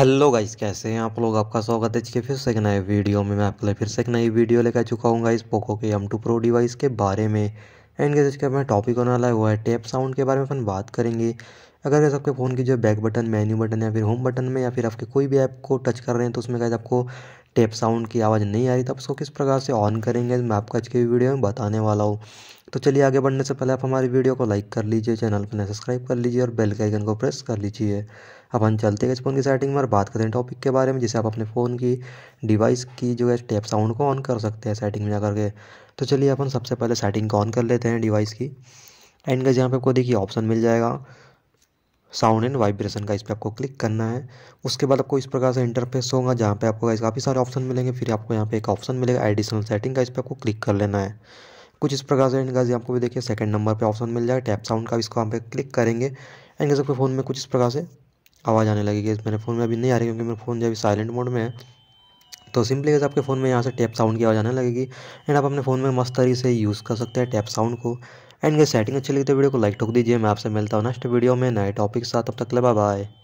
hello guys कैसे हैं आप लोग आपका स्वागत है इसके फिर से एक नए वीडियो में मैं आपके लिए फिर से एक नई वीडियो लेकर चुका हूँ इस पोको के एम टू प्रो डिवाइस के बारे में एंड के इसके अपना टॉपिक होने वाला है वो है टैप साउंड के बारे में अपन बात करेंगे अगर जैसे आपके फ़ोन की जो बैक बटन मेन्यू बटन या फिर होम बटन में या फिर आपके कोई भी ऐप को टच कर रहे हैं तो उसमें गैस आपको टैप साउंड की आवाज़ नहीं आ रही तो आप उसको किस प्रकार से ऑन करेंगे मैं आपको आज की वीडियो में बताने वाला हूँ तो चलिए आगे बढ़ने से पहले आप हमारी वीडियो को लाइक कर लीजिए चैनल को सब्सक्राइब कर लीजिए और बेल के आइकन को प्रेस कर लीजिए अपन चलते हैं इस फ़ोन की सेटिंग में और बात करते हैं टॉपिक के बारे में जिसे आप अपने फ़ोन की डिवाइस की जो है टैप साउंड को ऑन कर सकते हैं सेटिंग में जा के तो चलिए अपन सबसे पहले सेटिंग को ऑन कर लेते हैं डिवाइस की एंड का यहाँ पर आपको देखिए ऑप्शन मिल जाएगा साउंड एंड वाइब्रेशन का इस पर आपको क्लिक करना है उसके बाद आपको इस प्रकार से इंटरफेस होगा जहाँ पे आपको काफ़ी सारे ऑप्शन मिलेंगे फिर आपको यहाँ पे एक ऑप्शन मिलेगा एडिशनल सेटिंग का इस पर आपको क्लिक कर लेना है कुछ इस प्रकार से इनका आपको भी देखिए सेकंड नंबर पे ऑप्शन मिल जाएगा टैप साउंड का इसको हम पे क्लिक करेंगे एंड आपके फ़ोन में कुछ इस प्रकार से आवाज़ आने लगेगी मेरे फ़ोन में अभी नहीं आ रही क्योंकि मेरा फ़ोन जो अभी साइलेंट मोड में है तो सिंपली कैसे आपके फ़ोन में यहाँ से टैप साउंड की आवाज़ आने लगेगी एंड आप अपने फ़ोन में मस्त तरीके से यूज़ कर सकते हैं टैप साउंड को एंड ये सेटिंग अच्छी लगी तो वीडियो को लाइक तो ठोक दीजिए मैं आपसे मिलता हूँ नेक्स्ट वीडियो में नए टॉपिक के साथ अब तक ले बाय